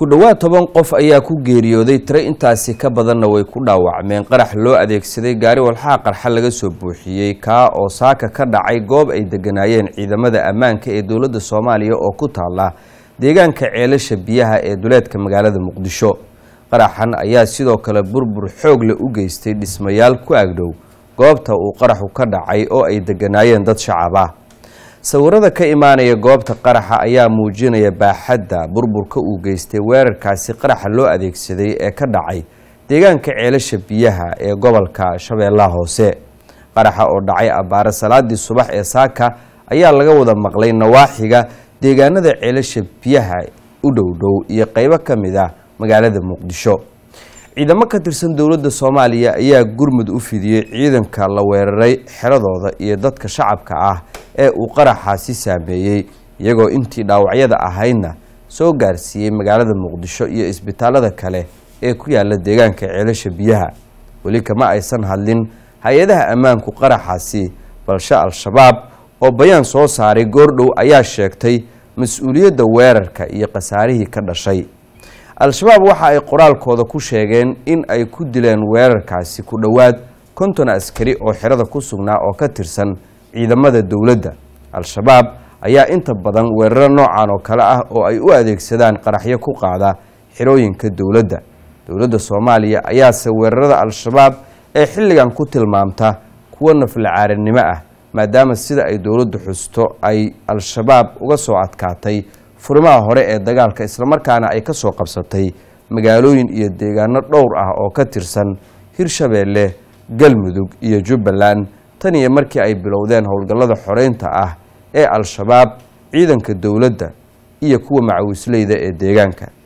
ku dhowaad toban qof ayaa ku geeriyooday tiro intaasi ka badanna way ku dhaawacmeen qarax loo adeegsaday gaari walxaa qarxa laga soo buuxiyey kaa oo saaka ka dhacay goob ay deganaayeen ciidamada ammaanka ee dowladda soomaaliya oo ku taala deegaanka ceelasha biyaha ee duleedka magaalada muqdisho qaraxan ayaa sidoo kale burbur xoog leh u geystay dhismayaal ku agdhow goobta uu qaraxu ka dhacay oo ay deganaayeen dad shacab ah sawirada ka imaanaya goobta qaraxa ayaa muujinaya baaxadda burburka uu geystay weerarkaasi qaraxa loo adeegsaday ee ka dhacay deegaanka ceelasha biyaha ee gobolka shabeellaha hoose qaraxa oo dhacay abbaare salaadii subax ee saaka ayaa laga wada maqlay nawaaxiga deegaanada ceelasha biyaha u dhowdhow iyo qeybo ka mid ah magaalada muqdisho ciidamo ka tirsan dowladda soomaaliya ayaa gurmud u fidiyey ciidanka la weeraray xeradooda iyo dadka shacabka ah ee uu qaraxaasi saameeyey iyagoo intii dhaawacyada ahaydna soo gaarsiiyey magaalada muqdisho iyo isbitaalada kale ee ku yaala deegaanka ceelasha biyaha weli kama aysan hadlin hay-adaha ammaanku qaraxaasi balshe al-shabaab oo bayaan soo saaray goordhow ayaa sheegtay mas-uuliyadda weerarka iyo khasaarihii ka dhashay al-shabaab waxa ay qoraalkooda ku sheegeen in ay ku dileen weerarkaasi ku dhowaad konton askari oo xerada ku sugnaa oo ka tirsan ciidamada dowladda al-shabaab ayaa inta badan weeraro noocan oo kale ah oo ay u adeegsadaan qaraxyo ku qaada xirooyinka dowladda dowladda soomaaliya ayaase weerarada al-shabaab ee xilligan ku tilmaamta kuwa naflacaaranimo ah maadaama sida ay dowladdu xusto ay al-shabaab uga soo adkaatay furimaha hore ee dagaalka islamarkaana ay ka soo qabsatay magaalooyin iyo deegaano dhowr ah oo ka tirsan hirshabeelle galmudug iyo jubbaland tan iyo markii ay bilowdeen howlgallada xoreynta ah ee al-shabaab ciidanka dowladda iyo kuwa macawisleyda ee deegaanka